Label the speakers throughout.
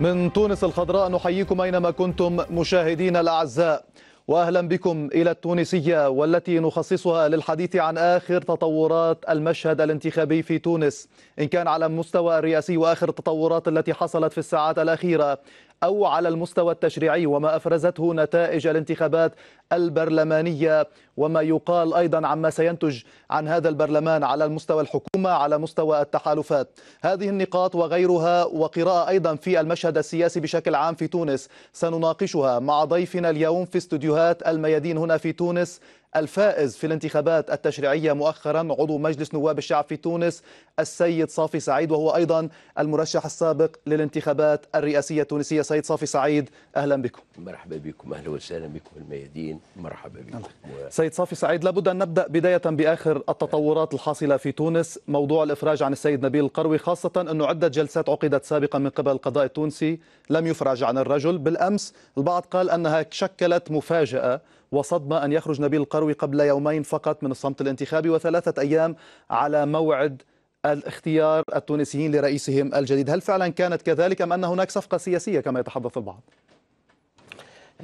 Speaker 1: من تونس الخضراء نحييكم أينما كنتم مشاهدينا الأعزاء واهلا بكم الى التونسيه والتي نخصصها للحديث عن اخر تطورات المشهد الانتخابي في تونس ان كان على المستوى الرئاسي واخر التطورات التي حصلت في الساعات الاخيره أو على المستوى التشريعي وما أفرزته نتائج الانتخابات البرلمانية وما يقال أيضا عما سينتج عن هذا البرلمان على المستوى الحكومة على مستوى التحالفات هذه النقاط وغيرها وقراءة أيضا في المشهد السياسي بشكل عام في تونس سنناقشها مع ضيفنا اليوم في استوديوهات الميادين هنا في تونس الفائز في الانتخابات التشريعية مؤخرا عضو مجلس نواب الشعب في تونس السيد صافي سعيد وهو أيضا المرشح السابق للانتخابات الرئاسية التونسية سيد صافي سعيد أهلا بكم
Speaker 2: مرحبا بكم أهلا وسهلا بكم الميادين مرحبا بكم و...
Speaker 1: سيد صافي سعيد لابد أن نبدأ بداية بآخر التطورات الحاصلة في تونس موضوع الإفراج عن السيد نبيل القروي خاصة أنه عدة جلسات عقدت سابقا من قبل القضاء التونسي لم يفرج عن الرجل بالأمس البعض قال أنها شكلت مفاجأة وصدمة أن يخرج نبيل القروي القروي قبل يومين فقط من الصمت الانتخابي وثلاثة أيام على موعد الاختيار التونسيين لرئيسهم الجديد هل فعلا كانت كذلك أم أن هناك صفقة سياسية كما يتحدث البعض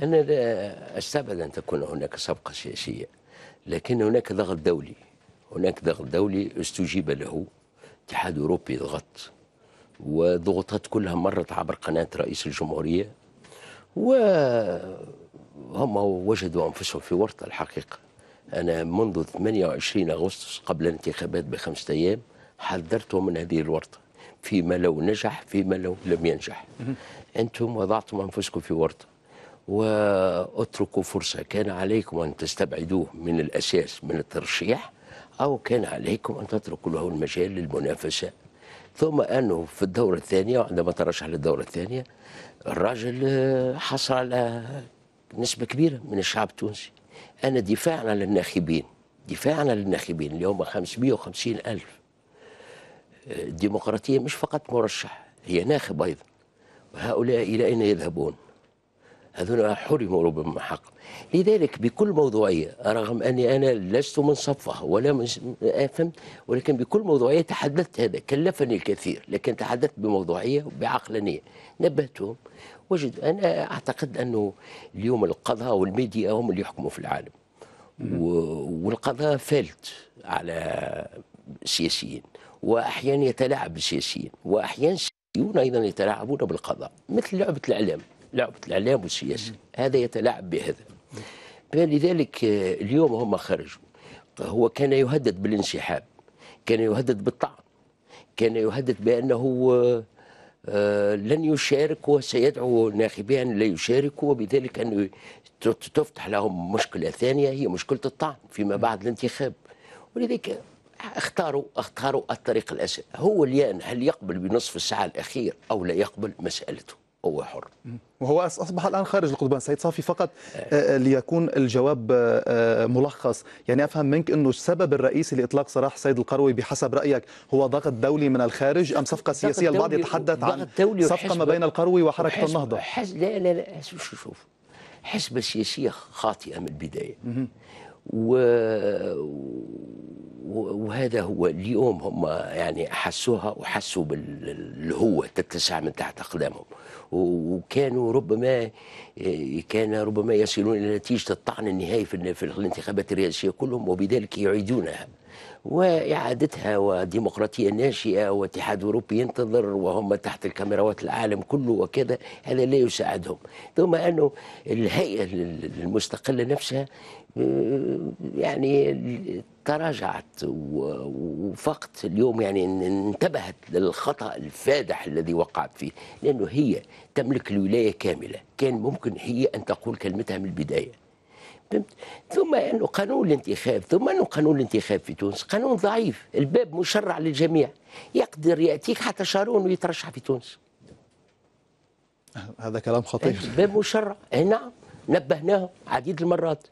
Speaker 2: أنا لا أستبعد أن تكون هناك صفقة سياسية لكن هناك ضغط دولي هناك ضغط دولي استجيب له الاتحاد الأوروبي ضغط وضغوطات كلها مرت عبر قناة رئيس الجمهورية وهم وجدوا أنفسهم في ورطة الحقيقة أنا منذ 28 أغسطس قبل الانتخابات بخمسة أيام حذرتهم من هذه الورطة فيما لو نجح فيما لو لم ينجح أنتم وضعتم أنفسكم في ورطة واتركوا فرصة كان عليكم أن تستبعدوه من الأساس من الترشيح أو كان عليكم أن تتركوا له المجال للمنافسة ثم أنه في الدورة الثانية عندما ترشح للدورة الثانية الراجل آه، حصل على آه، نسبة كبيرة من الشعب التونسي أنا دفاعنا للناخبين دفاعنا للناخبين اللي هم 550 ألف آه، الديمقراطية مش فقط مرشح هي ناخب أيضا وهؤلاء إلى أين يذهبون هذول حرموا ربما حقا لذلك بكل موضوعية رغم أني أنا لست من صفه ولا من أفهم ولكن بكل موضوعية تحدثت هذا كلفني الكثير لكن تحدثت بموضوعية وبعقلانية نبهتهم وجد أنا أعتقد أنه اليوم القضاء والميديا هم اللي يحكموا في العالم والقضاء فلت على السياسيين واحيانا يتلاعب بالسياسيين واحيانا السياسيون ايضا يتلاعبون بالقضاء مثل لعبه الاعلام لعبة الإعلام والسياسة هذا يتلاعب بهذا فلذلك آه، اليوم هم خرجوا هو كان يهدد بالانسحاب كان يهدد بالطعن كان يهدد بأنه آه، آه، لن يشارك وسيدعو ناخبيه أن لا يشاركوا وبذلك أن تفتح لهم مشكلة ثانية هي مشكلة الطعن فيما بعد الانتخاب ولذلك اختاروا اختاروا الطريق الأسهل هو الان هل يقبل بنصف الساعه الاخير او لا يقبل مسالته قوة حر
Speaker 1: وهو أصبح الآن خارج القضبان سيد صافي فقط آه، آه، ليكون الجواب آه، ملخص يعني أفهم منك أنه السبب الرئيسي لإطلاق سراح سيد القروي بحسب رأيك هو ضغط دولي من الخارج أم صفقة سياسية البعض يتحدث عن صفقة ما بين القروي وحركة النهضة
Speaker 2: لا لا لا شوف شوف حسبة سياسية خاطئة من البداية و... وهذا هو اليوم هم يعني حسوها وحسوا بالهوة تتسع من تحت اقدامهم وكانوا ربما آه، كان ربما يصلون الى نتيجه الطعن النهائي في الانتخابات الرئاسيه كلهم وبذلك يعيدونها واعادتها وديمقراطيه ناشئه واتحاد اوروبي ينتظر وهم تحت الكاميرات العالم كله وكذا هذا لا يساعدهم ثم انه الهيئه المستقله نفسها يعني تراجعت وفقت اليوم يعني انتبهت للخطا الفادح الذي وقعت فيه لانه هي تملك الولايه كامله كان ممكن هي ان تقول كلمتها من البدايه فهمت ثم انه يعني قانون الانتخاب ثم انه قانون الانتخاب في تونس قانون ضعيف الباب مشرع للجميع يقدر ياتيك حتى شارون ويترشح في تونس
Speaker 1: هذا كلام خطير الباب
Speaker 2: مشرع نعم نبهناه عديد المرات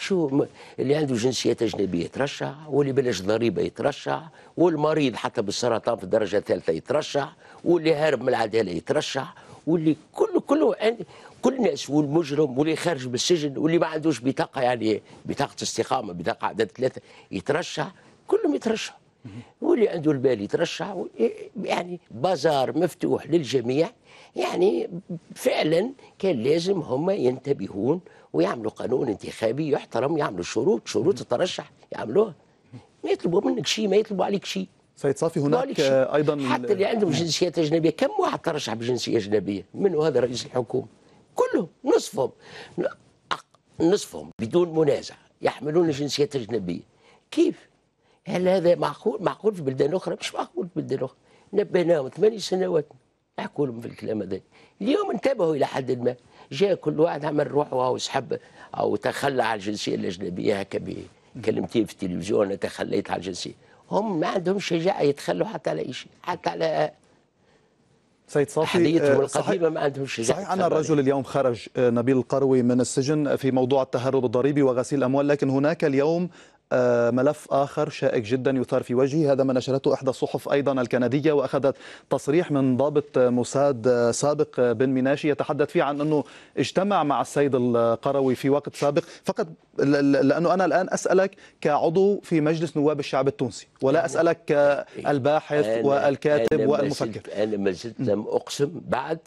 Speaker 2: شو اللي عنده جنسيات أجنبية يترشح واللي بلاش ضريبة يترشح والمريض حتى بالسرطان في الدرجة الثالثة يترشح واللي هارب من العدالة يترشح واللي كله كله يعني كل الناس والمجرم واللي خارج من السجن واللي ما عندوش بطاقة يعني بطاقة استقامة بطاقة عدد ثلاثة يترشح كلهم يترشحوا واللي عنده البال يترشح يعني بازار مفتوح للجميع يعني فعلا كان لازم هم ينتبهون ويعملوا قانون انتخابي يحترم يعملوا شروط شروط الترشح يعملوها ما يطلبوا منك شيء ما يطلبوا عليك شيء سيد صافي هناك ايضا حتى اللي عندهم جنسيات اجنبيه كم واحد ترشح بجنسيه اجنبيه منه هذا رئيس الحكومه كلهم نصفهم نصفهم بدون منازع يحملون جنسيات اجنبيه كيف هل هذا معقول معقول في بلدان اخرى مش معقول في بلدان اخرى نبهناهم ثماني سنوات احكوا لهم في الكلام هذا اليوم انتبهوا الى حد ما جاء كل واحد عمل روحه وسحب سحب او تخلى على الجنسيه الاجنبيه هكا بكلمتين في التلفزيون انا تخليت على الجنسيه هم ما عندهم شجاعه يتخلوا حتى على شيء حتى على
Speaker 1: سيد صافي حديثهم آه، القديمه ما عندهمش شجاعه صحيح ان الرجل اليوم خرج آه، نبيل القروي من السجن في موضوع التهرب الضريبي وغسيل الاموال لكن هناك اليوم آه، ملف آخر شائك جدا يثار في وجهه هذا ما نشرته إحدى الصحف أيضا الكندية وأخذت تصريح من ضابط موساد سابق بن ميناشي يتحدث فيه عن أنه اجتمع مع السيد القروي في وقت سابق فقط لأنه أنا الآن أسألك كعضو في مجلس نواب الشعب التونسي ولا نعم. أسألك كالباحث والكاتب والمفكر
Speaker 2: أنا ما زلت لم أقسم بعد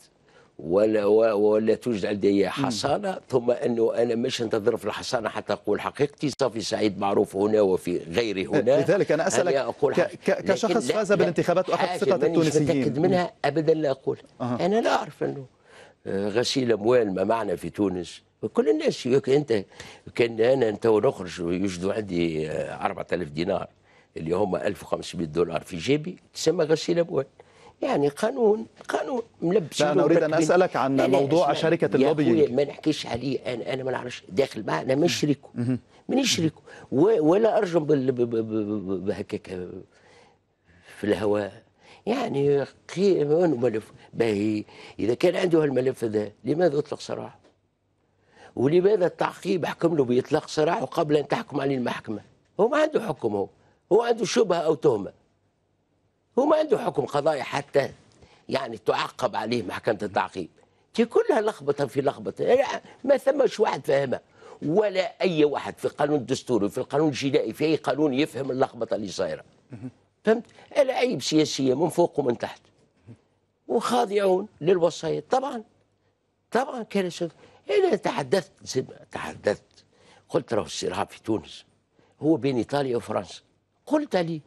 Speaker 2: ولا ولا توجد لدي حصانه ثم انه انا مش انتظر في الحصانه حتى اقول حقيقتي صافي سعيد معروف هنا وفي غير هنا لذلك انا اسالك أنا أقول كشخص فاز بالانتخابات واحد ثقه التونسيين متاكد منها ابدا لا اقول أه. انا لا اعرف انه آه، غسيل اموال ما معنى في تونس كل الناس انت كان انا انت ونخرج يوجدوا عندي 4000 آه، دينار اللي هما 1500 دولار في جيبي تسمى غسيل اموال يعني قانون قانون ملبس لا انا اريد ان اسالك عن موضوع شركه اللوبي ما نحكيش عليه انا انا ما نعرفش داخل معنا ما مش ما نشركوا ولا ارجم بهكاك في الهواء يعني قيم ملف باهي اذا كان عنده الملف هذا لماذا اطلق سراحه؟ ولماذا التعقيب حكم له باطلاق سراحه قبل ان تحكم عليه المحكمه؟ هو ما عنده حكم هو هو عنده شبهه او تهمه هو ما عنده حكم قضائي حتى يعني تعقب عليه محكمه التعقيب كي كلها لخبطه في لخبطه يعني ما ثمش واحد فاهمها ولا اي واحد في القانون الدستوري في القانون الجنائي في اي قانون يفهم اللخبطه اللي صايره فهمت عيب سياسيه من فوق ومن تحت وخاضعون للوصايات طبعا طبعا كان انا تحدثت تحدثت قلت راه الصراع في تونس هو بين ايطاليا وفرنسا قلت لي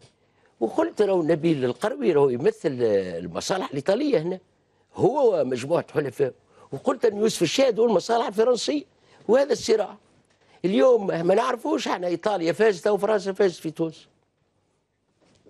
Speaker 2: وقلت راهو نبيل القروي راهو يمثل المصالح الايطاليه هنا هو ومجموعه حلفاء وقلت ان يوسف الشاهد هو المصالح الفرنسيه وهذا الصراع اليوم ما نعرفوش احنا ايطاليا فازت او فرنسا فازت في تونس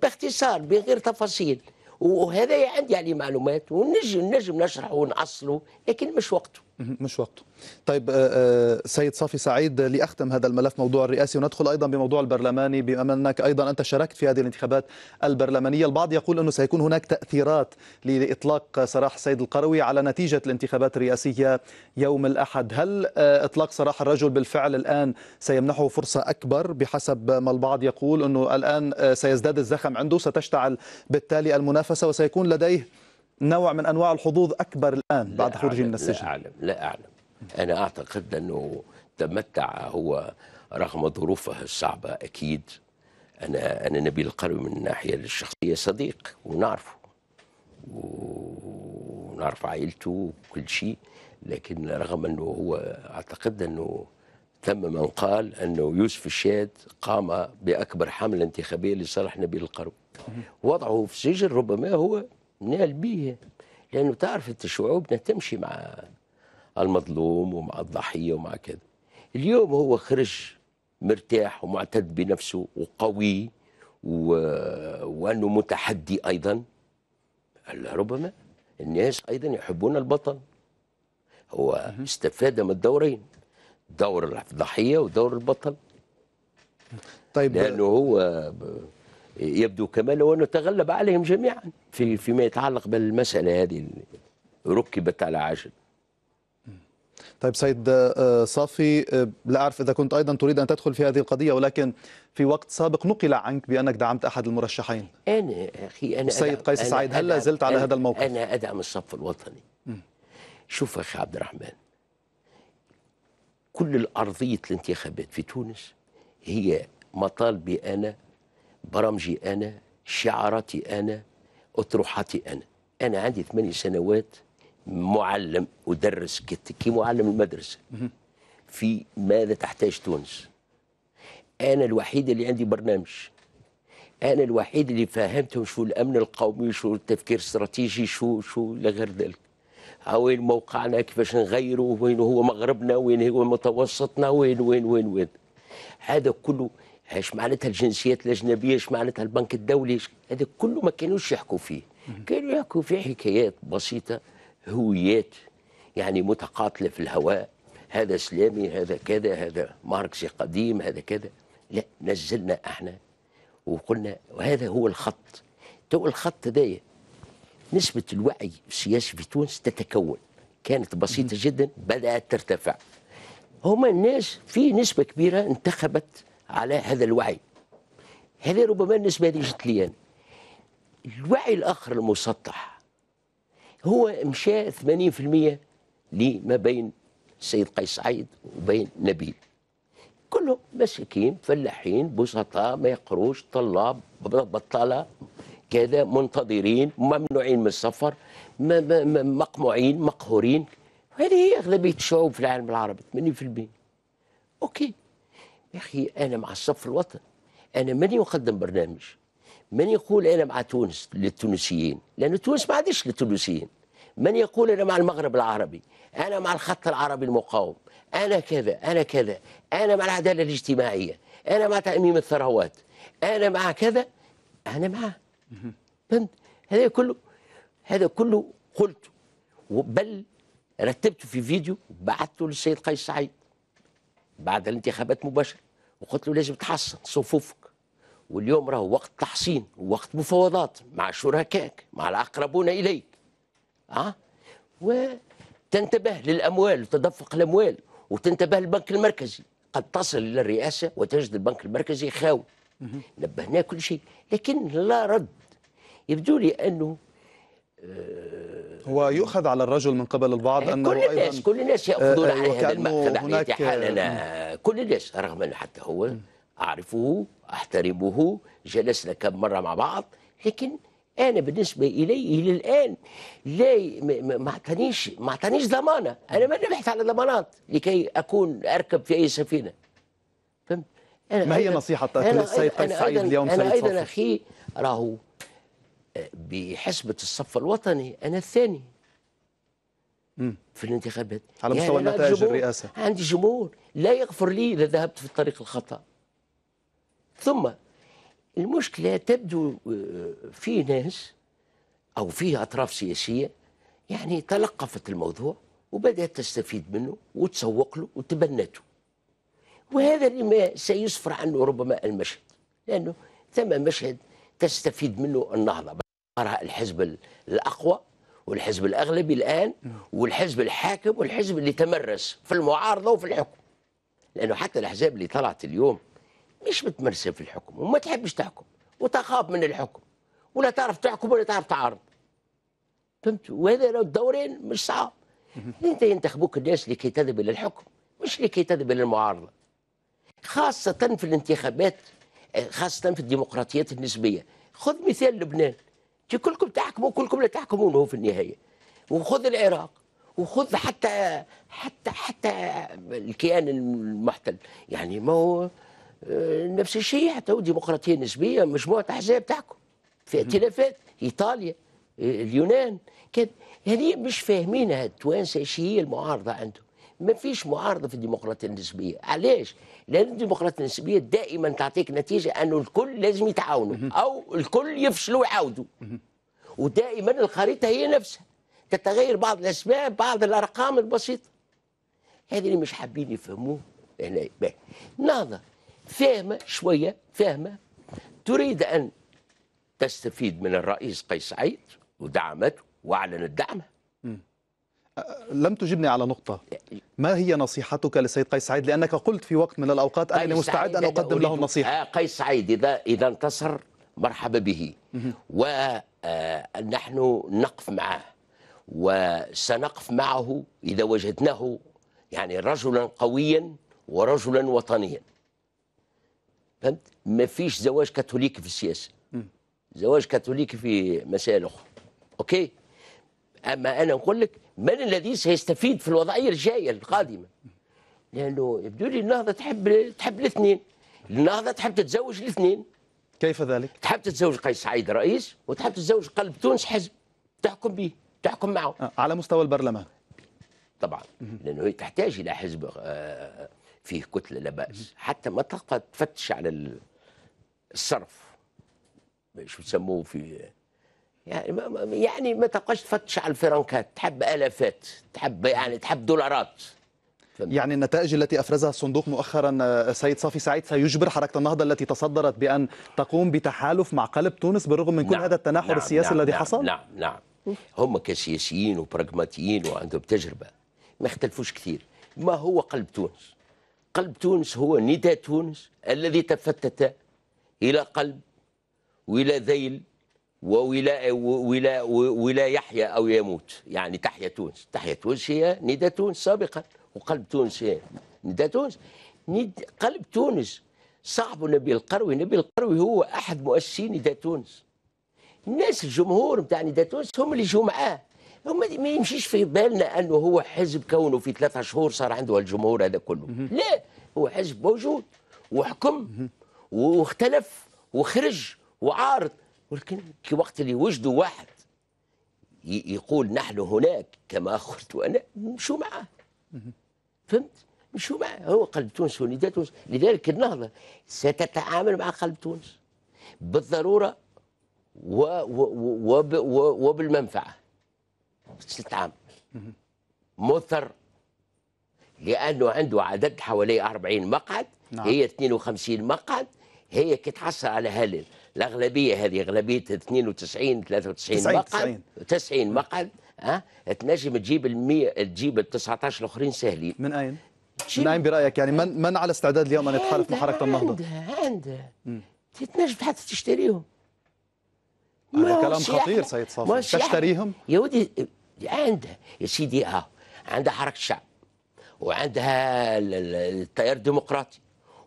Speaker 2: باختصار بغير تفاصيل وهذا عندي عليه معلومات ونجم نجم نشرحه ونعصله لكن مش وقته
Speaker 1: مش وقته طيب آه، آه، سيد صافي سعيد لأختم هذا الملف موضوع الرئاسي وندخل أيضا بموضوع البرلماني بما أنك أيضا أنت شاركت في هذه الانتخابات البرلمانية البعض يقول أنه سيكون هناك تأثيرات لإطلاق سراح سيد القروي على نتيجة الانتخابات الرئاسية يوم الأحد هل آه، إطلاق سراح الرجل بالفعل الآن سيمنحه فرصة أكبر بحسب ما البعض يقول أنه الآن سيزداد الزخم عنده ستشتعل بالتالي المنافسة وسيكون لديه نوع من أنواع الحظوظ أكبر الآن بعد خروجه من السجن لا أعلم
Speaker 2: لا أعلم أنا أعتقد أنه تمتع هو رغم ظروفه الصعبة أكيد أنا أنا نبيل القروي من الناحية الشخصية صديق ونعرفه ونعرف عائلته وكل شيء لكن رغم أنه هو أعتقد أنه ثم من قال أنه يوسف الشاد قام بأكبر حملة انتخابية لصالح نبيل القروي وضعه في السجن ربما هو نال بيه لأنه تعرف أنت شعوبنا تمشي مع المظلوم ومع الضحية ومع كذا اليوم هو خرج مرتاح ومعتد بنفسه وقوي و... وأنه متحدي أيضا ربما الناس أيضا يحبون البطل هو استفاد من الدورين دور الضحية ودور البطل طيب لأنه هو يبدو كما لو أنه تغلب عليهم جميعا في فيما يتعلق بالمسألة هذه ركبت على عجل
Speaker 1: طيب سيد آه، صافي آه، لا أعرف إذا كنت أيضا تريد أن تدخل في هذه القضية ولكن في وقت سابق نقل عنك بأنك دعمت أحد المرشحين أنا أخي أنا السيد قيس سعيد هل لا زلت على هذا
Speaker 2: الموقف؟ أنا أدعم الصف الوطني شوف شوف أخي عبد الرحمن كل الأرضية الانتخابات في تونس هي مطالبي أنا برامجي أنا شعاراتي أنا اطروحاتي انا انا عندي ثمانية سنوات معلم ادرس كمعلم المدرسه في ماذا تحتاج تونس انا الوحيد اللي عندي برنامج انا الوحيد اللي فهمتهم شو الامن القومي شو التفكير الاستراتيجي شو شو لغير ذلك وين موقعنا كيفاش نغيره وين هو مغربنا وين هو متوسطنا وين وين وين وين هذا كله ايش معناتها الجنسيات الاجنبيه ايش معناتها البنك الدولي هذا كله ما كانوش يحكوا فيه كانوا يحكوا فيه حكايات بسيطه هويات يعني متقاتله في الهواء هذا اسلامي هذا كذا هذا ماركسي قديم هذا كذا لا نزلنا احنا وقلنا وهذا هو الخط تو الخط ذايا نسبة الوعي السياسي في تونس تتكون كانت بسيطة جدا بدأت ترتفع هما الناس في نسبة كبيرة انتخبت على هذا الوعي هذا ربما النسبة هذه جت لي أنا الوعي الآخر المسطح هو مشى 80% لما بين السيد قيس سعيد وبين نبيل كلهم مساكين فلاحين بسطاء ما يقروش طلاب بطالة كذا منتظرين ممنوعين من السفر مقموعين مقهورين هذه هي أغلبية الشعوب في العالم العربي 80% أوكي يا أخي أنا مع الصف الوطني أنا من يقدم برنامج من يقول أنا مع تونس للتونسيين لأن تونس ما عادش للتونسيين من يقول أنا مع المغرب العربي أنا مع الخط العربي المقاوم أنا كذا أنا كذا أنا مع العدالة الاجتماعية أنا مع تأميم الثروات أنا مع كذا أنا معه فهمت هذا كله هذا كله قلته بل رتبته في فيديو بعثته للسيد قيس سعيد بعد الانتخابات مباشره وقلت له لازم تحصن صفوفك واليوم راه وقت تحصين ووقت مفاوضات مع شركائك مع الأقربون إليك أه؟ وتنتبه للأموال وتدفق الأموال وتنتبه للبنك المركزي قد تصل إلى الرئاسة وتجد البنك المركزي خاوي نبهناه كل شيء لكن لا رد يبدو لي أنه
Speaker 1: آه، هو يؤخذ على الرجل من قبل البعض إيه، أنه كل الناس كل الناس يأخذون على هذا المأخذ هناك حال آه،
Speaker 2: كل الناس رغم أنه حتى هو أعرفه أحترمه جلسنا كم مرة مع بعض لكن انا بالنسبه الي الى الان لا ما اعطانيش ما اعطانيش ضمانه انا ما نبحث على ضمانات لكي اكون اركب في اي سفينه فهمت ما هي نصيحة السيد قيس سعيد اليوم أنا ايضا اخي راهو بحسبة الصف الوطني أنا الثاني مم. في الانتخابات على يعني مستوى النتائج الرئاسة عندي جمهور لا يغفر لي إذا ذهبت في الطريق الخطأ ثم المشكلة تبدو آه، في ناس أو في أطراف سياسية يعني تلقفت الموضوع وبدأت تستفيد منه وتسوق له وتبنته وهذا اللي ما سيسفر عنه ربما المشهد لأنه ثم مشهد تستفيد منه النهضة الحزب الأقوى والحزب الأغلبي الآن والحزب الحاكم والحزب اللي تمرس في المعارضة وفي الحكم لأنه حتى الأحزاب اللي طلعت اليوم مش متمرسة في الحكم وما تحبش تحكم وتخاف من الحكم ولا تعرف تحكم ولا تعرف تعارض فهمت وهذا لو الدورين مش صعب انت ينتخبوك الناس لكي تذهب الى الحكم مش لكي تذهب الى المعارضه خاصه في الانتخابات خاصه في الديمقراطيات النسبيه خذ مثال لبنان كلكم تحكموا كلكم لا تحكمونه في النهايه وخذ العراق وخذ حتى حتى حتى الكيان المحتل يعني ما هو آه، نفس الشيء حتى هو ديمقراطيه نسبيه مجموعه احزاب تحكم في ائتلافات ايطاليا آه، اليونان كده يعني مش فاهمين التوانسه ايش هي المعارضه عندهم ما فيش معارضه في الديمقراطيه النسبيه علاش لان الديمقراطيه النسبيه دائما تعطيك نتيجه انه الكل لازم يتعاونوا او الكل يفشلوا ويعاودوا ودائما الخريطه هي نفسها تتغير بعض الاسباب بعض الارقام البسيطه هذه اللي مش حابين يفهموه هنا نهضه فاهمه شويه فاهمه تريد ان تستفيد من الرئيس قيس سعيد
Speaker 1: ودعمته واعلنت دعمه لم تجبني على نقطة ما هي نصيحتك للسيد قيس سعيد لأنك قلت في وقت من الأوقات أنني مستعد أن أقدم له النصيحة آه، قيس
Speaker 2: سعيد إذا, إذا انتصر مرحبا به ونحن آه، نقف معه وسنقف معه إذا وجدناه يعني رجلا قويا ورجلا وطنيا فهمت ما فيش زواج كاثوليكي في السياسة زواج كاثوليكي في مسائل أخرى أوكي أما أنا أقول لك من الذي سيستفيد في الوضعيه الجايه القادمه لانه يبدو لي النهضه تحب تحب الاثنين النهضه تحب تتزوج الاثنين كيف ذلك؟ تحب تتزوج قيس سعيد رئيس وتحب تتزوج قلب تونس حزب تحكم به تحكم معه آه، على مستوى البرلمان طبعا لانه هي تحتاج الى حزب آه، فيه كتله لا باس حتى ما تفتش على الصرف شو يسموه في يعني ما يعني ما تبقاش تفتش على الفرنكات تحب الافات تحب يعني تحب دولارات
Speaker 1: يعني النتائج التي افرزها الصندوق مؤخرا آه، سيد صافي سعيد سيجبر حركه النهضه التي تصدرت بان تقوم بتحالف مع قلب تونس بالرغم من كل نعم هذا التناحر نعم السياسي نعم الذي نعم حصل
Speaker 2: نعم نعم هم كسياسيين وبراغماتيين وعندهم تجربه ما اختلفوش كثير ما هو قلب تونس قلب تونس هو نداء تونس الذي تفتت الى قلب والى ذيل وولا ولا ولا يحيا او يموت يعني تحيا تونس تحيا تونس هي ندى تونس سابقا وقلب تونس هي ندى تونس ند قلب تونس صاحب نبي القروي نبي القروي هو احد مؤسسي ندى تونس الناس الجمهور نتاع ندى تونس هم اللي جو معاه هم ما يمشيش في بالنا انه هو حزب كونه في ثلاثة شهور صار عنده الجمهور هذا كله لا هو حزب موجود وحكم واختلف وخرج وعارض ولكن كي وقت اللي وجدوا واحد يقول نحن هناك كما قلت انا مشوا معاه فهمت مشوا معاه هو قلب تونس ونداء تونس لذلك النهضه ستتعامل مع قلب تونس بالضروره و و و وبالمنفعه ستتعامل مثر لانه عنده عدد حوالي 40 مقعد نعم. هي 52 مقعد هي كتحصل على هلل الاغلبيه هذه اغلبيه 92 93 90 مقعد 90 مقعد ها تنجم تجيب ال 100 تجيب ال 19 الاخرين ساهلين
Speaker 1: من اين؟ من اين برايك يعني من من على استعداد اليوم ان يتحالف مع حركه النهضه؟ عندها
Speaker 2: عندها تنجم حتى تشتريهم
Speaker 1: هذا كلام خطير سيد صافي تشتريهم؟
Speaker 2: يا ودي عندها يا سيدي اه عندها حركه الشعب وعندها التيار الديمقراطي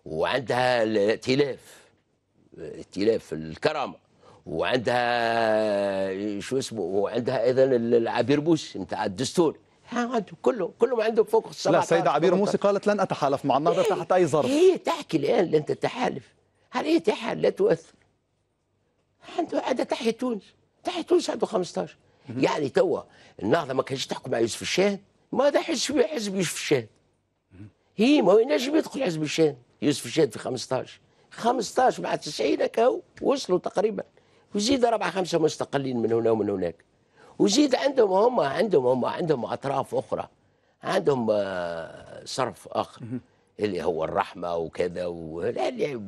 Speaker 2: وعندها الائتلاف ائتلاف الكرامه وعندها شو اسمه وعندها ايضا العبير بوش نتاع الدستور عنده كله كلهم عندهم فوق السبعة لا السيدة عبير موسي قالت لن أتحالف مع النهضة إيه تحت أي ظرف هي إيه، تحكي الآن انت تحالف هل هي تحالف لا تؤثر عنده هذا تحيا تونس تحيا تونس عنده 15 يعني توا النهضة ما كانتش تحكم مع يوسف الشاهد ماذا حزب حزب يوسف الشاهد هي ما ينجم يدخل حزب الشاهد يوسف الشاهد في 15 15 مع 90 كاو وصلوا تقريبا وزيد أربعة خمسة مستقلين من هنا ومن هناك وزيد عندهم هم عندهم هم عندهم أطراف أخرى عندهم آه، صرف آخر اللي هو الرحمة وكذا و...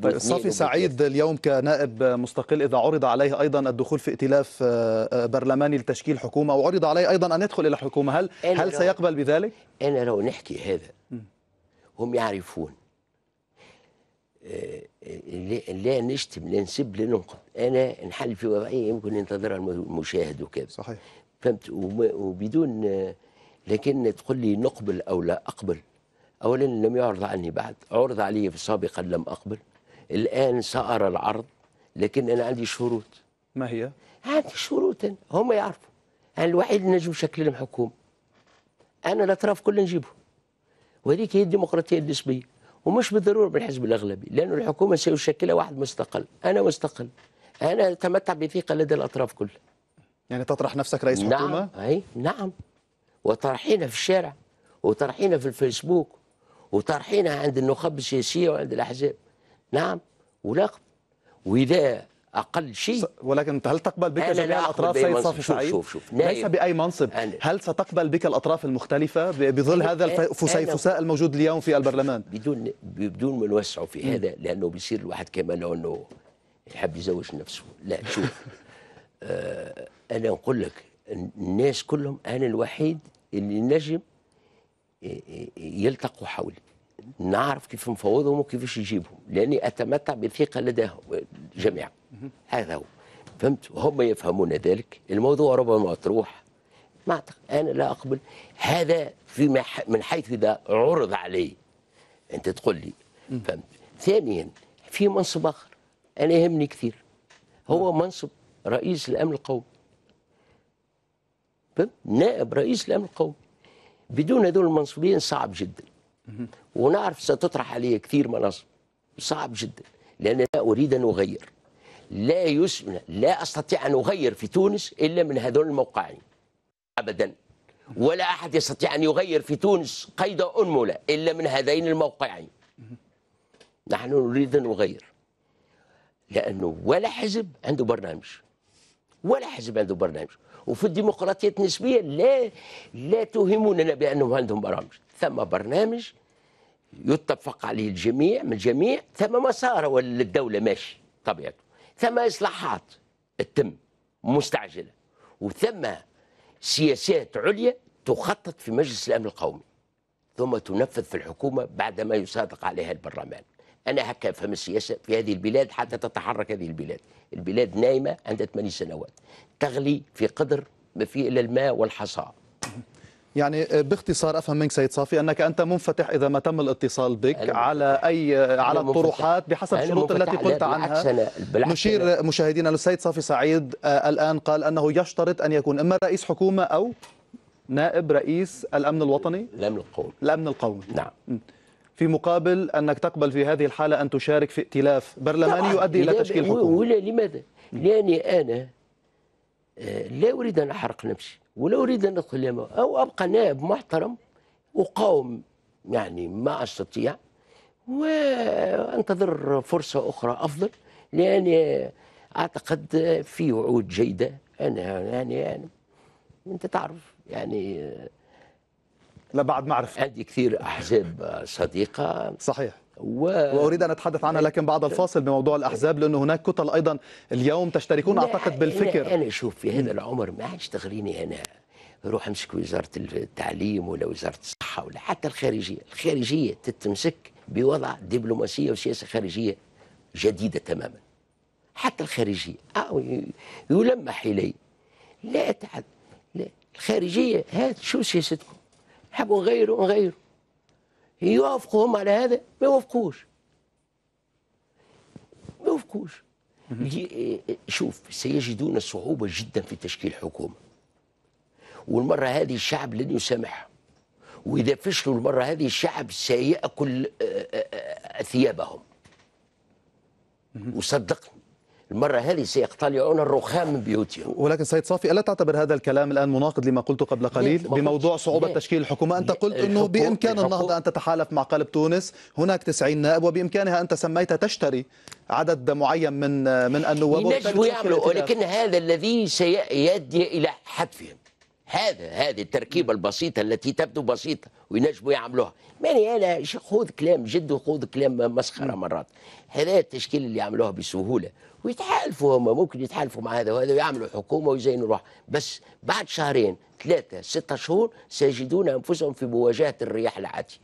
Speaker 2: طيب، صافي سعيد
Speaker 1: اليوم كنائب مستقل إذا عرض عليه أيضا الدخول في ائتلاف آه، آه، برلماني لتشكيل حكومة وعرض عليه أيضا أن يدخل إلى الحكومة هل هل سيقبل بذلك؟ أنا لو نحكي هذا هم يعرفون لا
Speaker 2: نشتم لا نسب لا ننقد انا نحل في وضعيه يمكن ينتظرها المشاهد وكذا صحيح فهمت وبدون لكن تقول لي نقبل او لا اقبل اولا لم يعرض عني بعد عرض علي سابقا لم اقبل الان سارى العرض لكن انا عندي شروط ما هي عندي شروط هم يعرفوا انا الوحيد اللي نجم شكل لهم حكومه انا الاطراف كلها نجيبهم وهذيك هي الديمقراطيه النسبيه ومش بالضروره بالحزب الاغلبي لانه الحكومه سيشكلها واحد مستقل انا مستقل انا اتمتع بثقه لدى الاطراف كلها يعني تطرح نفسك رئيس نعم. حكومه اي نعم وطرحينها في الشارع وطرحينها في الفيسبوك وطرحينها عند النخب السياسيه وعند الاحزاب نعم ولقب
Speaker 1: واذا اقل شيء ولكن هل تقبل بك جميع الاطراف سيد صافي سعيد؟ شوف شوف ليس باي منصب، هل ستقبل بك الاطراف المختلفه بظل هذا الفسيفساء
Speaker 2: الموجود اليوم في البرلمان؟ بدون بدون ما نوسعوا في هذا لانه بيصير الواحد كما لو انه يحب يزوج نفسه، لا شوف آه، انا نقول لك الناس كلهم انا الوحيد اللي نجم يلتقوا حولي نعرف كيف نفوضهم وكيفاش نجيبهم لاني اتمتع بثقه لديهم جميعا هذا هو فهمت هم يفهمون ذلك الموضوع ربما مطروح ما أعتقد انا لا اقبل هذا فيما من حيث اذا عرض علي انت تقول لي فهمت ثانيا في منصب اخر انا يهمني كثير هو منصب رئيس الامن القومي نائب رئيس الامن القومي بدون هذول المنصبين صعب جدا ونعرف ستطرح علي كثير مناصب صعب جدا لأن لا أريد أن أغير لا يسمى لا أستطيع أن أغير في تونس إلا من هذول الموقعين أبدا ولا أحد يستطيع أن يغير في تونس قيد أنملة إلا من هذين الموقعين نحن نريد أن نغير لأنه ولا حزب عنده برنامج ولا حزب عنده برنامج وفي الديمقراطيات النسبية لا لا تهموننا بأنهم عندهم برامج ثم برنامج يتفق عليه الجميع من الجميع ثم مسار الدولة للدوله ماشي طبيعته ثم اصلاحات تتم مستعجله وثم سياسات عليا تخطط في مجلس الامن القومي ثم تنفذ في الحكومه بعدما يصادق عليها البرلمان انا هكا افهم السياسه في هذه البلاد حتى تتحرك هذه البلاد البلاد نايمه عندها 8 سنوات تغلي في قدر ما فيه الا الماء والحصى
Speaker 1: يعني آه، باختصار افهم منك سيد صافي انك انت منفتح اذا ما تم الاتصال بك على اي آه، على الطروحات بحسب الشروط التي قلت عنها نشير مشاهدينا السيد صافي سعيد آه، الان قال انه يشترط ان يكون اما رئيس حكومه او نائب رئيس الامن الوطني الامن القومي الامن القومي نعم في مقابل انك تقبل في هذه الحاله ان تشارك في ائتلاف برلماني نعم. يؤدي الى تشكيل حكومه ولا
Speaker 2: لماذا؟ لاني انا لا اريد ان احرق نفسي ولا أريد أن أدخل اليمن أو أبقى نائب محترم أقاوم يعني ما أستطيع وأنتظر فرصة أخرى أفضل لأني أعتقد في وعود جيدة أنا يعني, يعني
Speaker 1: أنت تعرف
Speaker 2: يعني لا بعد معرفة عندي كثير
Speaker 1: أحزاب صديقة صحيح و... واريد ان اتحدث عنها لكن بعد الفاصل بموضوع الاحزاب لانه هناك كتل ايضا اليوم تشتركون اعتقد بالفكر انا شوف في هذا
Speaker 2: العمر ما عادش تغريني انا روح امسك وزاره التعليم ولا وزاره الصحه ولا حتى الخارجيه، الخارجيه تتمسك بوضع دبلوماسيه وسياسه خارجيه جديده تماما. حتى الخارجيه أو آه، يلمح الي لا تعد لا الخارجيه هات شو سياستكم؟ حبوا نغيروا نغيروا يوافقوا هم على هذا ما يوافقوش ما يوافقوش إيه، شوف سيجدون صعوبة جدا في تشكيل حكومة والمرة هذه الشعب لن يسامحهم وإذا فشلوا المرة هذه الشعب سيأكل آه، آه، آه، ثيابهم وصدقني المرة هذه سيقتلعون الرخام من بيوتهم
Speaker 1: ولكن سيد صافي ألا تعتبر هذا الكلام الآن مناقض لما قلته قبل قليل بموضوع صعوبة ليه؟ تشكيل الحكومة أنت قلت أنه بإمكان النهضة أن تتحالف مع قلب تونس هناك 90 نائب وبإمكانها أنت سميتها تشتري عدد معين من من النواب ولكن
Speaker 2: هذا الذي سيؤدي إلى حتفهم هذا هذه التركيبة البسيطة التي تبدو بسيطة وينجموا يعملوها ماني أنا خذ كلام جد وخذ كلام مسخرة مرات هذا التشكيل اللي يعملوها بسهولة ويتحالفوا هما ممكن يتحالفوا مع هذا وهذا ويعملوا حكومة ويزينوا روح بس بعد شهرين ثلاثة ستة شهور سيجدون أنفسهم في مواجهة الرياح العاتية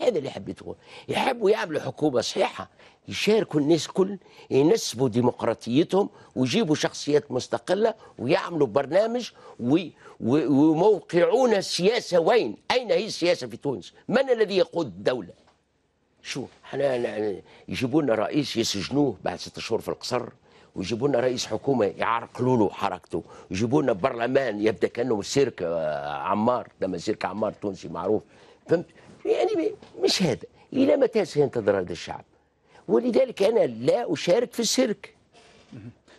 Speaker 2: هذا اللي حبيت يحبوا يعملوا حكومة صحيحة يشاركوا الناس كل ينسبوا ديمقراطيتهم ويجيبوا شخصيات مستقلة ويعملوا برنامج ويوقعون السياسة وين أين هي السياسة في تونس من الذي يقود الدولة شو احنا يجيبوا لنا رئيس يسجنوه بعد ست شهور في القصر ويجيبوا لنا رئيس حكومه يعرقلوا له حركته ويجيبوا لنا برلمان يبدا كانه سيرك آه، عمار لما سيرك عمار تونسي معروف فهمت يعني
Speaker 1: مش هذا الى متى سينتظر هذا الشعب ولذلك أنا لا أشارك في السيرك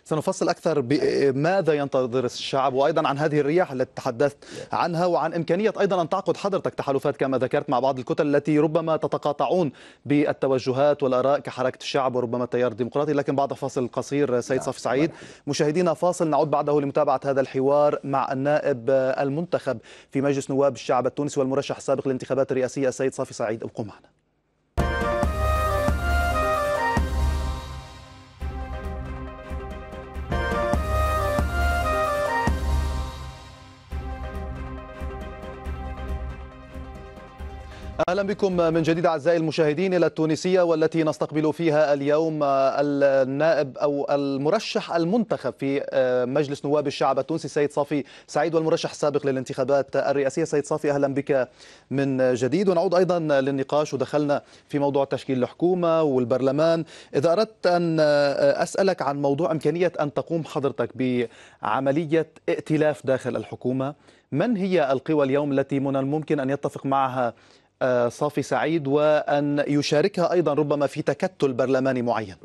Speaker 1: سنفصل أكثر بماذا ينتظر الشعب وأيضا عن هذه الرياح التي تحدثت عنها وعن إمكانية أيضا أن تعقد حضرتك تحالفات كما ذكرت مع بعض الكتل التي ربما تتقاطعون بالتوجهات والآراء كحركة الشعب وربما التيار الديمقراطي لكن بعد فاصل قصير سيد صافي سعيد مشاهدينا فاصل نعود بعده لمتابعة هذا الحوار مع النائب المنتخب في مجلس نواب الشعب التونسي والمرشح السابق للانتخابات الرئاسية السيد صافي سعيد ابقوا معنا أهلا بكم من جديد أعزائي المشاهدين إلى التونسية والتي نستقبل فيها اليوم النائب أو المرشح المنتخب في آه، مجلس نواب الشعب التونسي سيد صافي سعيد والمرشح السابق للانتخابات الرئاسية سيد صافي أهلا بك من جديد ونعود أيضا للنقاش ودخلنا في موضوع تشكيل الحكومة والبرلمان إذا أردت أن آه، أسألك عن موضوع إمكانية أن تقوم حضرتك بعملية ائتلاف داخل الحكومة من هي القوى اليوم التي من الممكن أن يتفق معها آه، صافي سعيد وأن يشاركها أيضا ربما في تكتل برلماني معين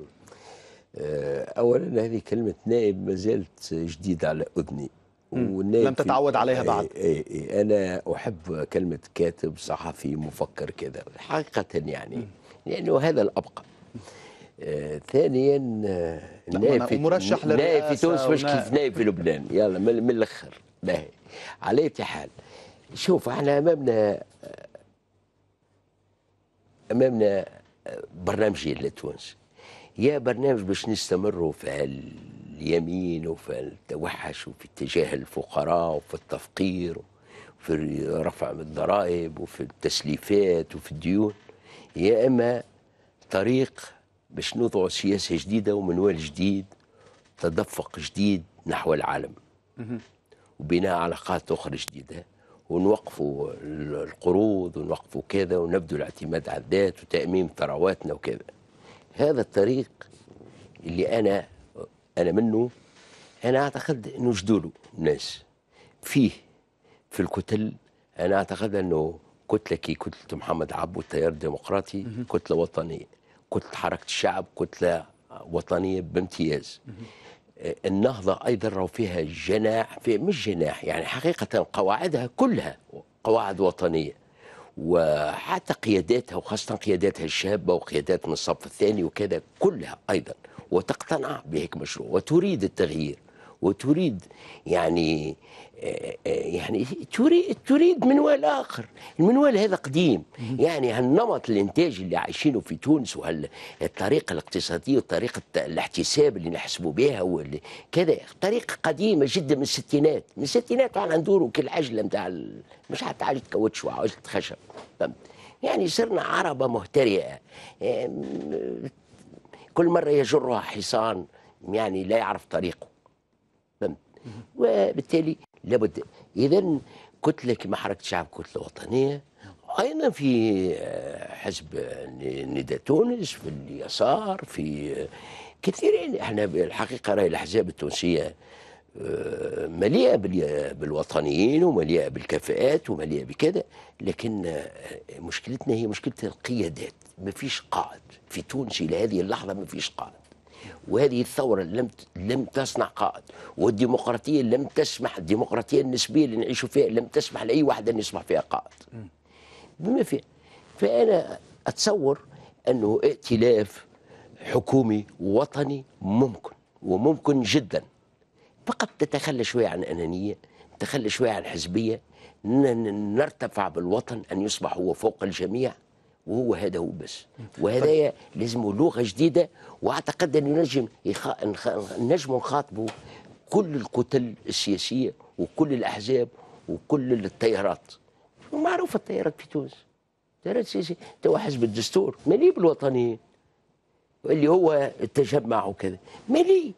Speaker 2: آه، أولا هذه كلمة نائب ما زالت جديدة على أذني لم تتعود عليها بعد أي أي إيه، إيه. أنا أحب كلمة كاتب صحفي مفكر كذا حقيقة يعني لأنه يعني هذا الأبقى آه، ثانيا نائب في مرشح نائب في تونس مش كيف نائب في لبنان يلا من الاخر باهي على حال شوف احنا امامنا امامنا برنامجين لتونس يا برنامج باش نستمروا في اليمين وفي التوحش وفي اتجاه الفقراء وفي التفقير وفي رفع الضرائب وفي التسليفات وفي الديون يا اما طريق باش نوضعوا سياسه جديده ومنوال جديد تدفق جديد نحو العالم وبناء علاقات اخرى جديده ونوقفوا القروض ونوقفوا كذا ونبدو الاعتماد على الذات وتأميم ثرواتنا وكذا هذا الطريق اللي أنا أنا منه أنا أعتقد أنه جدوله الناس فيه في الكتل أنا أعتقد أنه كتلة كي كتلة محمد عبو التيار الديمقراطي كتلة وطنية كتلة حركة الشعب كتلة وطنية بامتياز النهضة أيضا رأوا فيها جناح في مش جناح يعني حقيقة قواعدها كلها قواعد وطنية وحتى قياداتها وخاصة قياداتها الشابة وقيادات من الصف الثاني وكذا كلها أيضا وتقتنع بهيك مشروع وتريد التغيير وتريد يعني يعني تريد تريد منوال اخر، المنوال هذا قديم، يعني هالنمط الانتاج اللي عايشينه في تونس وهالطريقه الاقتصاديه وطريقه الاحتساب اللي نحسبوا بها واللي كذا طريقه قديمه جدا من الستينات، من الستينات وعلى ندوروا كالعجله نتاع مش حتى عجله كوتش وعجله خشب، فهمت؟ يعني صرنا عربه مهترئه كل مره يجرها حصان يعني لا يعرف طريقه فهمت وبالتالي لابد اذا كتله كما حركه الشعب كتله وطنيه ايضا في آه، حزب ندى تونس في اليسار في آه، كثيرين احنا الحقيقه راهي الاحزاب التونسيه آه، مليئه بالوطنيين ومليئه بالكفاءات ومليئه بكذا لكن مشكلتنا هي مشكله القيادات ما فيش قائد في تونس الى هذه اللحظه ما فيش قائد وهذه الثورة لم لم تصنع قائد والديمقراطية لم تسمح الديمقراطية النسبية اللي نعيشوا فيها لم تسمح لأي واحد أن يصبح فيها قائد بما فيه فأنا أتصور أنه ائتلاف حكومي وطني ممكن وممكن جدا فقط تتخلى شوية عن أنانية تتخلى شوية عن حزبية نرتفع بالوطن أن يصبح هو فوق الجميع وهو هذا هو بس وهذا طيب. لازم لغه جديده واعتقد ان نجم يخ... نجم نخاطبوا كل الكتل السياسيه وكل الاحزاب وكل التيارات معروفه التيارات في تونس التيارات السياسيه توا حزب الدستور مالي بالوطنيين اللي هو التجمع وكذا مالي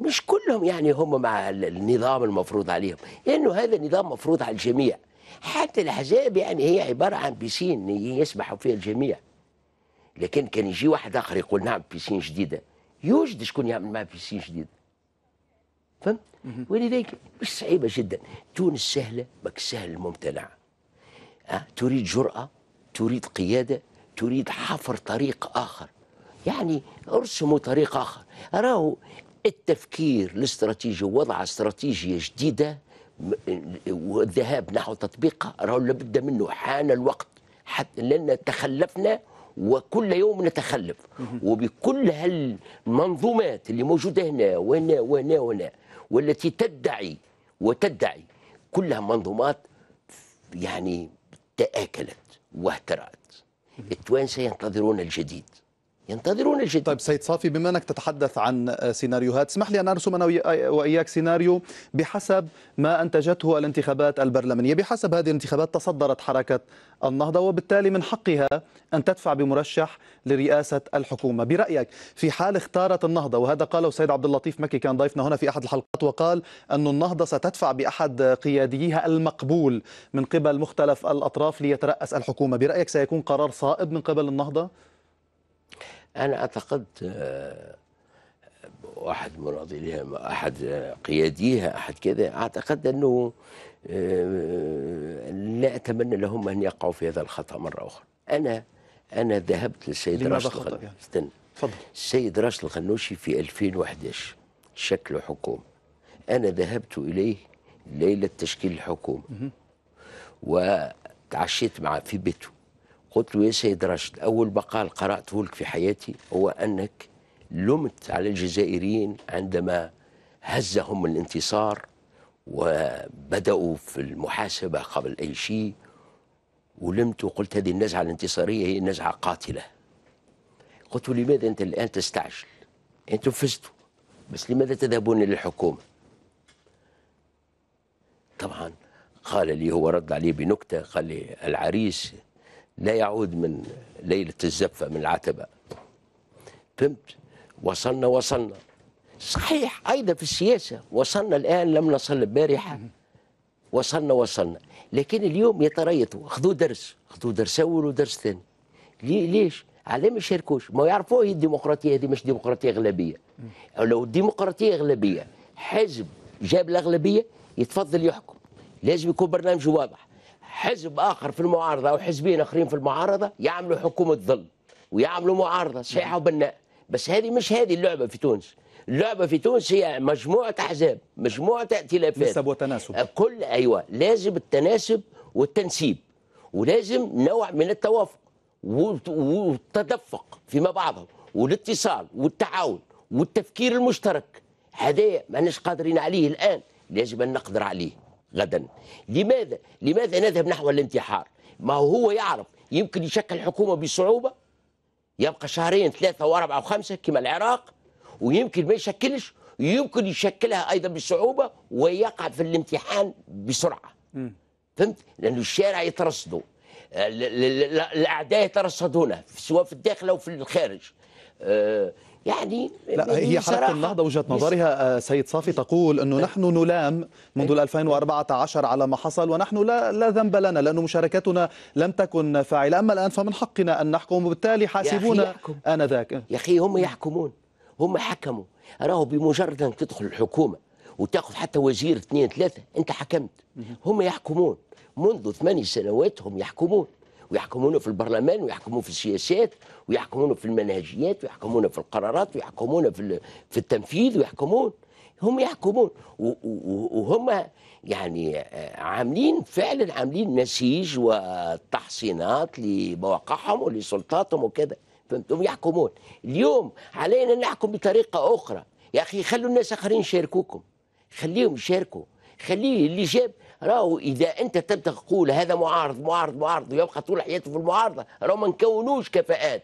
Speaker 2: مش كلهم يعني هم مع النظام المفروض عليهم لانه يعني هذا نظام مفروض على الجميع حتى الأحزاب يعني هي عبارة عن بيسين يسبح فيها الجميع لكن كان يجي واحد آخر يقول نعم بيسين جديدة يوجد شكون يعمل مع بيسين جديدة فهمت؟ ولذلك مش صعيبة جدا تونس سهلة بك سهل الممتنع أه؟ تريد جرأة تريد قيادة تريد حفر طريق آخر يعني ارسموا طريق آخر راهو التفكير الاستراتيجي ووضع استراتيجية جديدة والذهاب نحو تطبيقها راه لابد منه حان الوقت حتى لأن تخلفنا وكل يوم نتخلف وبكل هالمنظومات اللي موجودة هنا وهنا وهنا وهنا والتي تدعي وتدعي كلها منظومات يعني تآكلت واهترأت
Speaker 1: التوانسة ينتظرون الجديد ينتظرون الجديد طيب سيد صافي بما انك تتحدث عن سيناريوهات اسمح لي ان ارسم انا واياك سيناريو بحسب ما انتجته الانتخابات البرلمانيه بحسب هذه الانتخابات تصدرت حركه النهضه وبالتالي من حقها ان تدفع بمرشح لرئاسه الحكومه برايك في حال اختارت النهضه وهذا قاله السيد عبد اللطيف مكي كان ضيفنا هنا في احد الحلقات وقال ان النهضه ستدفع باحد قياديها المقبول من قبل مختلف الاطراف ليتراس الحكومه برايك سيكون قرار صائب من قبل النهضه أنا اعتقدت آه،
Speaker 2: واحد مناضليها أحد آه، قياديها أحد كذا اعتقد أنه آه، لا أتمنى لهم أن يقعوا في هذا الخطأ مرة أخرى أنا أنا ذهبت للسيد راشد الخنوشي يعني. استنى تفضل السيد راشد الخنوشي في 2011 شكل حكومة أنا ذهبت إليه ليلة تشكيل الحكومة وتعشيت معه في بيته قلت له يا سيد راشد أول مقال قرأته لك في حياتي هو أنك لمت على الجزائريين عندما هزهم الانتصار وبدأوا في المحاسبة قبل أي شيء ولمت وقلت هذه النزعة الانتصارية هي نزعة قاتلة قلت لماذا أنت الآن تستعجل أنتم فزتوا بس لماذا تذهبون إلى الحكومة طبعا قال لي هو رد عليه بنكتة قال لي العريس لا يعود من ليلة الزفة من العتبة فهمت وصلنا وصلنا صحيح أيضا في السياسة وصلنا الآن لم نصل البارحة وصلنا وصلنا لكن اليوم يتريثوا خذوا درس خذوا درس أول ودرس ثاني ليش على ما يشاركوش ما يعرفوه الديمقراطية هذه مش ديمقراطية أغلبية أو لو الديمقراطية أغلبية حزب جاب الأغلبية يتفضل يحكم لازم يكون برنامج واضح حزب اخر في المعارضه او حزبين اخرين في المعارضه يعملوا حكومه ظل ويعملوا معارضه صحيحه وبناء بس هذه مش هذه اللعبه في تونس اللعبه في تونس هي مجموعه احزاب مجموعه ائتلافات نسب وتناسب كل ايوه لازم التناسب والتنسيب ولازم نوع من التوافق والتدفق فيما بعضهم والاتصال والتعاون والتفكير المشترك هذا نش قادرين عليه الان لازم أن نقدر عليه غدا لماذا لماذا نذهب نحو الانتحار ما هو يعرف يمكن يشكل حكومة بصعوبة يبقى شهرين ثلاثة وأربعة وخمسة كما العراق ويمكن ما يشكلش يمكن يشكلها أيضا بصعوبة ويقع في الامتحان بسرعة فهمت لأن الشارع يترصده الأعداء يترصدونه سواء في الداخل أو في الخارج آه، يعني لا هي حركه النهضه وجهه نظرها
Speaker 1: آه، سيد صافي تقول انه طيب. نحن نلام منذ 2014 طيب. على ما حصل ونحن لا لا ذنب لنا لانه مشاركتنا لم تكن فاعله اما الان فمن حقنا ان نحكم وبالتالي حاسبونا انذاك يا اخي هم يحكمون هم حكموا
Speaker 2: راهو بمجرد ان تدخل الحكومه وتاخذ حتى وزير اثنين ثلاثه انت حكمت هم يحكمون منذ ثماني سنوات هم يحكمون ويحكمونه في البرلمان ويحكمونه في السياسات ويحكمونه في المنهجيات ويحكمونه في القرارات ويحكمونه في في التنفيذ ويحكمون هم يحكمون وهم يعني آه، عاملين فعلا عاملين نسيج وتحصينات لمواقعهم ولسلطاتهم وكذا فهمتم يحكمون اليوم علينا نحكم بطريقه اخرى يا اخي خلوا الناس اخرين يشاركوكم خليهم يشاركوا خليه اللي جاب راهو اذا انت تقول هذا معارض معارض معارض ويبقى طول حياته في المعارضه راهو ما نكونوش كفاءات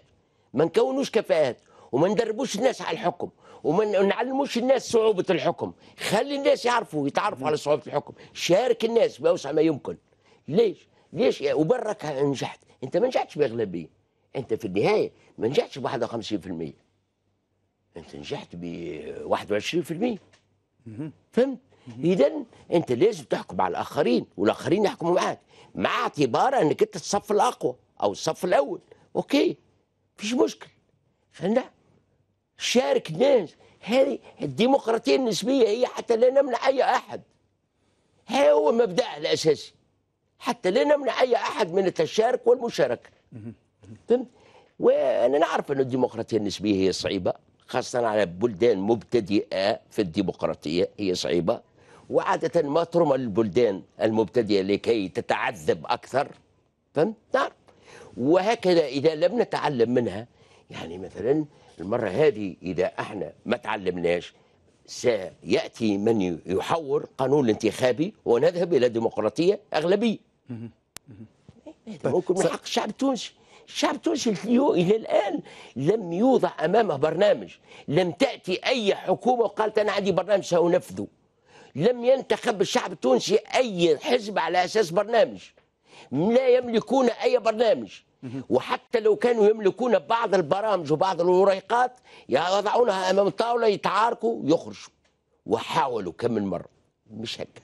Speaker 2: ما نكونوش كفاءات وما ندربوش الناس على الحكم وما نعلموش الناس صعوبه الحكم خلي الناس يعرفوا يتعرفوا على صعوبه الحكم شارك الناس باوسع ما يمكن ليش ليش وبرك نجحت انت ما نجحتش باغلبيه انت في النهايه ما نجحتش ب 51% انت نجحت ب 21% فهمت اذا انت لازم تحكم على الاخرين والاخرين يحكموا معاك مع اعتبار انك انت الصف الاقوى او الصف الاول اوكي فيش مشكل فهمنا شارك الناس هذه الديمقراطيه النسبيه هي حتى لا نمنع اي احد هذا هو مبدأها الاساسي حتى لا نمنع اي احد من التشارك والمشاركه فهمت وانا نعرف ان الديمقراطيه النسبيه هي صعيبه خاصه على بلدان مبتدئه في الديمقراطيه هي صعيبه وعادة ما ترمى البلدان المبتدئة لكي تتعذب أكثر فهمت نعم وهكذا إذا لم نتعلم منها يعني مثلا المرة هذه إذا احنا ما تعلمناش سيأتي من يحور قانون الانتخابي ونذهب إلى ديمقراطية أغلبية ممكن من طيب، حق الشعب التونسي الشعب التونسي إلى الآن لم يوضع أمامه برنامج لم تأتي أي حكومة وقالت أنا عندي برنامج سأنفذه لم ينتخب الشعب التونسي أي حزب على أساس برنامج لا يملكون أي برنامج وحتى لو كانوا يملكون بعض البرامج وبعض الوريقات يضعونها أمام الطاولة يتعاركوا يخرجوا وحاولوا كم من مرة مش هكا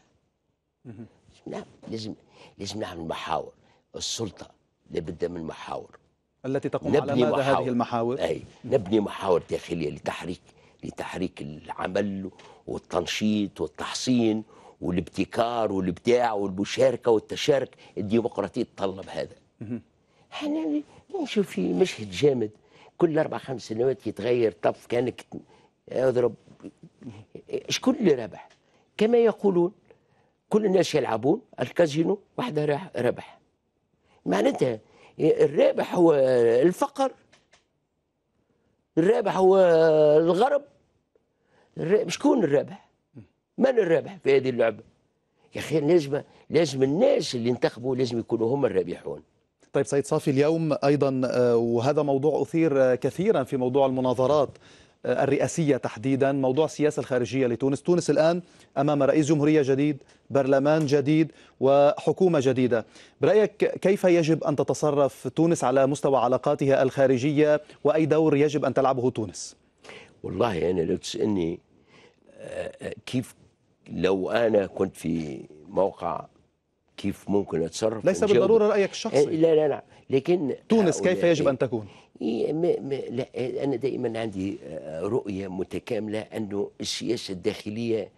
Speaker 2: نعم لازم لازم نعمل محاور السلطة لابد من محاور
Speaker 1: التي تقوم على ماذا محاور. هذه المحاور؟ أي
Speaker 2: نبني محاور داخلية لتحريك لتحريك العمل والتنشيط والتحصين والابتكار والابداع والمشاركه والتشارك الديمقراطيه تطلب هذا. احنا نشوف في مشهد جامد كل اربع خمس سنوات يتغير طف كانك اضرب شكون اللي ربح؟ كما يقولون كل الناس يلعبون الكازينو وحده ربح. معناتها الرابح هو الفقر الرابح هو الغرب شكون الرابح؟ من الرابح في هذه اللعبه؟ يا اخي لازم لازم الناس اللي انتخبوا لازم يكونوا هم الرابحون
Speaker 1: طيب سيد صافي اليوم ايضا آه، وهذا موضوع اثير آه، كثيرا في موضوع المناظرات آه، الرئاسية تحديدا موضوع السياسة الخارجية لتونس تونس الآن أمام رئيس جمهورية جديد برلمان جديد وحكومة جديدة برأيك كيف يجب أن تتصرف تونس على مستوى علاقاتها الخارجية وأي دور يجب أن تلعبه تونس
Speaker 2: والله يعني لو تسالني آه، آه، كيف لو انا كنت في موقع كيف ممكن اتصرف ليس بالضروره رايك الشخصي آه، لا لا لا لكن تونس كيف يجب ان تكون؟ لا انا دائما عندي رؤيه متكامله انه السياسه الداخليه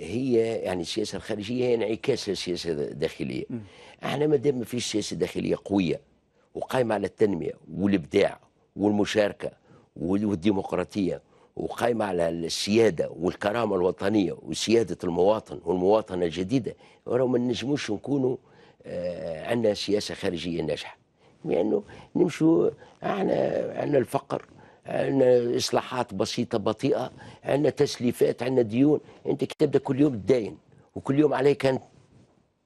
Speaker 2: هي يعني السياسه الخارجيه هي انعكاس للسياسه الداخليه. احنا ما دام ما فيش سياسه داخليه قويه وقائمه على التنميه والابداع والمشاركه والديمقراطيه وقايمه على السياده والكرامه الوطنيه وسياده المواطن والمواطنه الجديده ورغم ما نجموش نكونوا آه، عندنا سياسه خارجيه ناجحه لانه يعني نمشوا احنا عندنا الفقر عندنا اصلاحات بسيطه بطيئه عندنا تسليفات عندنا ديون انت كي تبدا كل يوم تداين وكل يوم عليك ان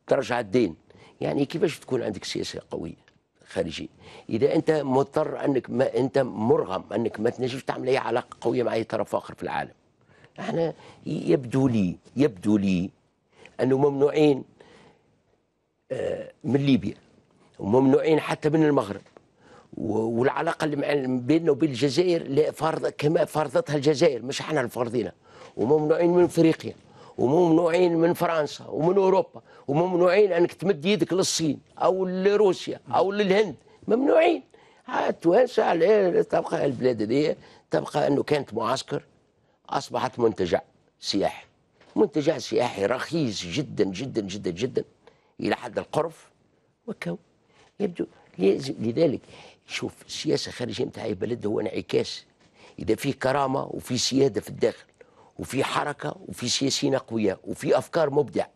Speaker 2: ترجع الدين يعني كيفاش تكون عندك سياسه قويه خارجي اذا انت مضطر انك ما انت مرغم انك ما تنجمش تعمل اي علاقه قويه مع اي طرف اخر في العالم احنا يبدو لي يبدو لي انه ممنوعين آه، من ليبيا وممنوعين حتى من المغرب والعلاقه اللي بيننا وبين الجزائر فرض كما فرضتها الجزائر مش احنا اللي وممنوعين من افريقيا وممنوعين من فرنسا ومن اوروبا وممنوعين انك تمد يدك للصين او لروسيا او للهند ممنوعين التوانسه على تبقى البلاد دي تبقى انه كانت معسكر اصبحت منتجع سياحي منتجع سياحي رخيص جدا جدا جدا جدا الى حد القرف وكو يبدو لذلك شوف السياسه الخارجيه نتاع اي بلد هو انعكاس اذا في كرامه وفي سياده في الداخل وفي حركه وفي سياسيين اقوياء وفي افكار مبدع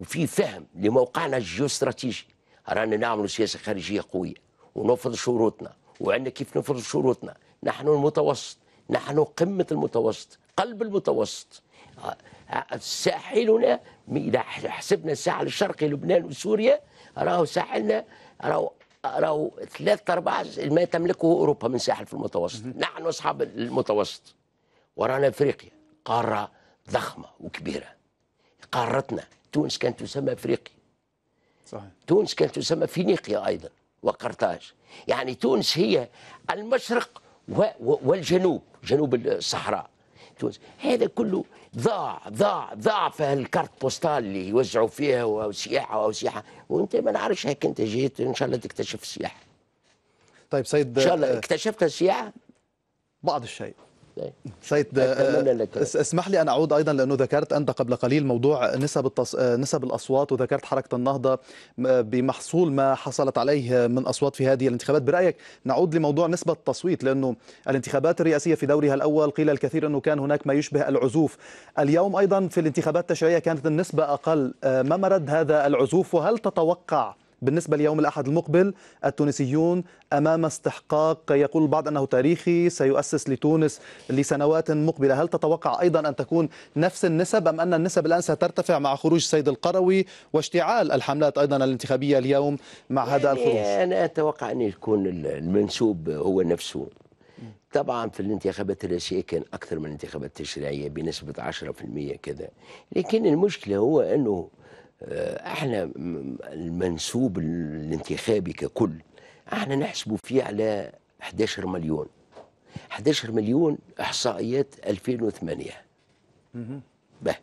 Speaker 2: وفي فهم لموقعنا الجيوستراتيجي رانا نعمل سياسه خارجيه قويه ونفرض شروطنا وعندنا كيف نفرض شروطنا نحن المتوسط نحن قمه المتوسط قلب المتوسط ساحلنا اذا حسبنا الساحل الشرقي لبنان وسوريا راهو ساحلنا راهو راهو ثلاث ارباع ما تملكه اوروبا من ساحل في المتوسط نحن اصحاب المتوسط ورانا افريقيا قارة ضخمة وكبيرة قارتنا تونس كانت تسمى افريقيا صحيح تونس كانت تسمى فينيقيا ايضا وقرطاج يعني تونس هي المشرق والجنوب جنوب الصحراء تونس هذا كله ضاع ضاع ضاع في الكارت بوستال اللي يوزعوا فيها وسياحه وسياحه وانت ما نعرفش هيك انت جيت ان شاء الله تكتشف السياحه
Speaker 1: طيب سيد ان شاء الله
Speaker 2: اكتشفت السياحه بعض الشيء
Speaker 1: الاثنين سيد آه، اسمح لي ان اعود ايضا لانه ذكرت انت قبل قليل موضوع نسب التص... آه، نسب الاصوات وذكرت حركه النهضه بمحصول ما حصلت عليه من اصوات في هذه الانتخابات برايك نعود لموضوع نسبه التصويت لانه الانتخابات الرئاسيه في دورها الاول قيل الكثير انه كان هناك ما يشبه العزوف اليوم ايضا في الانتخابات التشريعيه كانت النسبه اقل آه، ما مرد هذا العزوف وهل تتوقع بالنسبة ليوم الأحد المقبل التونسيون أمام استحقاق يقول البعض أنه تاريخي سيؤسس لتونس لسنوات مقبلة هل تتوقع أيضا أن تكون نفس النسب أم أن النسب الآن سترتفع مع خروج السيد القروي واشتعال الحملات أيضا الانتخابية اليوم مع يعني هذا الخروج أنا أتوقع أن يكون
Speaker 2: المنسوب هو نفسه طبعا في الانتخابات الرئاسية كان أكثر من الانتخابات التشريعية بنسبة 10% كذا لكن المشكلة هو أنه آه، احنا المنسوب الانتخابي ككل احنا نحسبه فيه على 11 مليون 11 مليون احصائيات 2008 به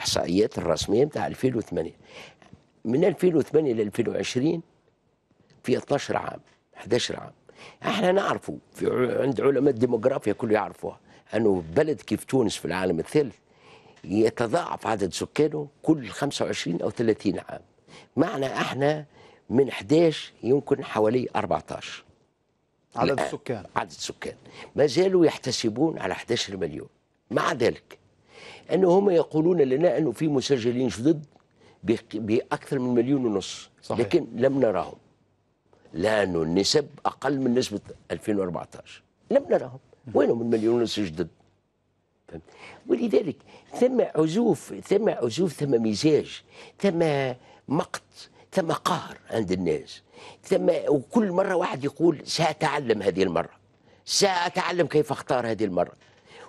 Speaker 2: احصائيات الرسميه بتاع 2008 من 2008 ل 2020 في 12 عام 11 عام احنا نعرفه في عند علماء الديموغرافيا كله يعرفوها انه بلد كيف تونس في العالم الثالث يتضاعف عدد سكانه كل 25 أو 30 عام معنى احنا من 11 يمكن حوالي 14
Speaker 1: عدد السكان
Speaker 2: عدد السكان ما زالوا يحتسبون على 11 مليون مع ذلك أن هم يقولون لنا أنه في مسجلين جدد بأكثر من مليون ونص صحيح. لكن لم نراهم لأنه النسب أقل من نسبة 2014 لم نراهم وينهم المليون ونص جدد ولذلك ثم عزوف ثم عزوف ثم مزاج ثم مقت ثم قهر عند الناس ثم وكل مرة واحد يقول سأتعلم هذه المرة سأتعلم كيف أختار هذه المرة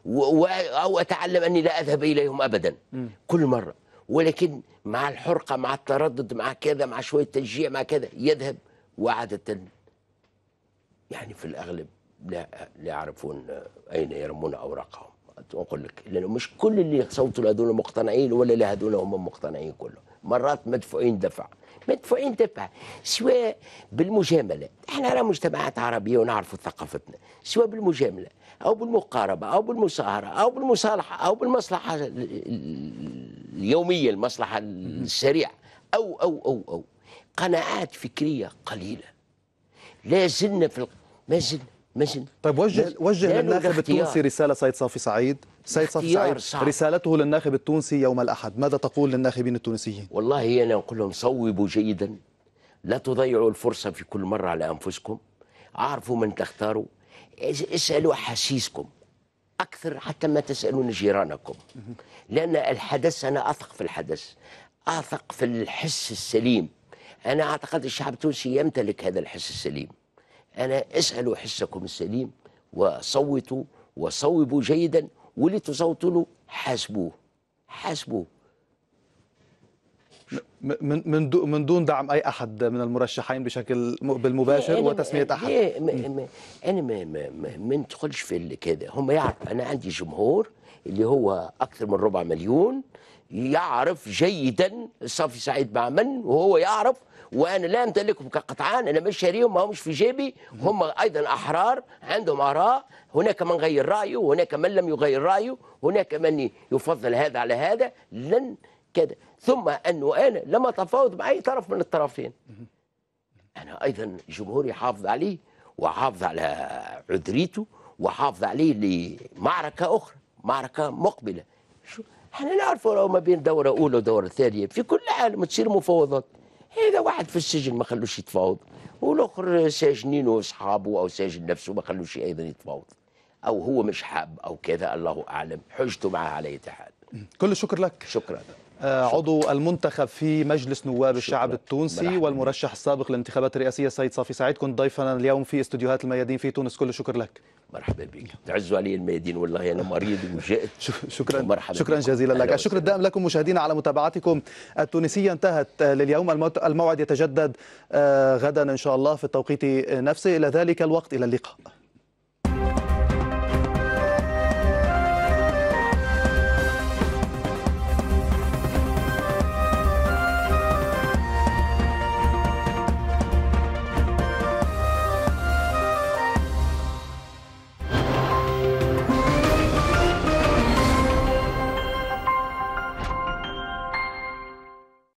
Speaker 2: أو أتعلم أني لا أذهب إليهم أبدا م. كل مرة ولكن مع الحرقة مع التردد مع كذا مع شوية تشجيع مع كذا يذهب وعادة يعني في الأغلب لا, لا يعرفون أين يرمون أوراقهم اقول لك لانه مش كل اللي صوتوا لهذول مقتنعين ولا لهذول هم مقتنعين كلهم مرات مدفوعين دفع مدفوعين دفع سواء بالمجامله احنا راه مجتمعات عربيه ونعرفوا ثقافتنا سواء بالمجامله او بالمقاربه او بالمصاهره او بالمصالحه او بالمصلحه اليوميه المصلحه السريعه او او او او قناعات فكريه قليله لا زلنا في ما زلنا مش طيب وجه وجه للناخب التونسي
Speaker 1: رساله سيد صافي سعيد سيد صافي سعيد صعب. رسالته للناخب التونسي يوم الاحد ماذا تقول للناخبين التونسيين
Speaker 2: والله انا اقول لهم صوبوا جيدا لا تضيعوا الفرصه في كل مره على انفسكم عارفوا من تختاروا اسالوا حسيسكم اكثر حتى ما تسالون جيرانكم لان الحدث انا اثق في الحدث اثق في الحس السليم انا اعتقد الشعب التونسي يمتلك هذا الحس السليم أنا اسألوا حسكم السليم وصوتوا وصوبوا جيدا واللي تصوتوا
Speaker 1: له حاسبوه حاسبوه من من من دون دعم اي احد من المرشحين بشكل بالمباشر وتسميه احد انا إيه،
Speaker 2: ما انا ما ما, ما ندخلش في كذا هم يعرفوا انا عندي جمهور اللي هو اكثر من ربع مليون يعرف جيدا صافي سعيد مع من وهو يعرف وانا لا امتلكهم كقطعان انا مش شاريهم ما همش في جيبي هم ايضا احرار عندهم اراء هناك من غير رايه وهناك من لم يغير رايه هناك من يفضل هذا على هذا لن كذا ثم انه انا لم اتفاوض مع اي طرف من الطرفين انا ايضا جمهوري حافظ عليه وحافظ على عذريته وحافظ عليه لمعركه اخرى معركه مقبله شو احنا نعرفوا ما بين دوره اولى ودوره ثانيه في كل عالم تصير مفاوضات هذا واحد في السجن ما خلوش يتفاوض والاخر ساجنينه اصحابه او ساجن نفسه ما خلوش ايضا يتفاوض او هو مش حاب او كذا الله اعلم حجته معه على اي حال كل الشكر لك شكرا
Speaker 1: آه، عضو المنتخب في مجلس نواب الشعب التونسي والمرشح السابق للانتخابات الرئاسيه السيد صافي سعيد كنت ضيفنا اليوم في استديوهات الميادين في تونس كل الشكر لك
Speaker 2: مرحبا بك تعزوا علي الميادين والله انا مريض وجئت شكرا مرحبا
Speaker 1: شكرا جزيلا لك الشكر الدائم لكم مشاهدينا على متابعتكم التونسيه انتهت آه، لليوم الموعد يتجدد آه، غدا ان شاء الله في التوقيت نفسه الى ذلك الوقت الى اللقاء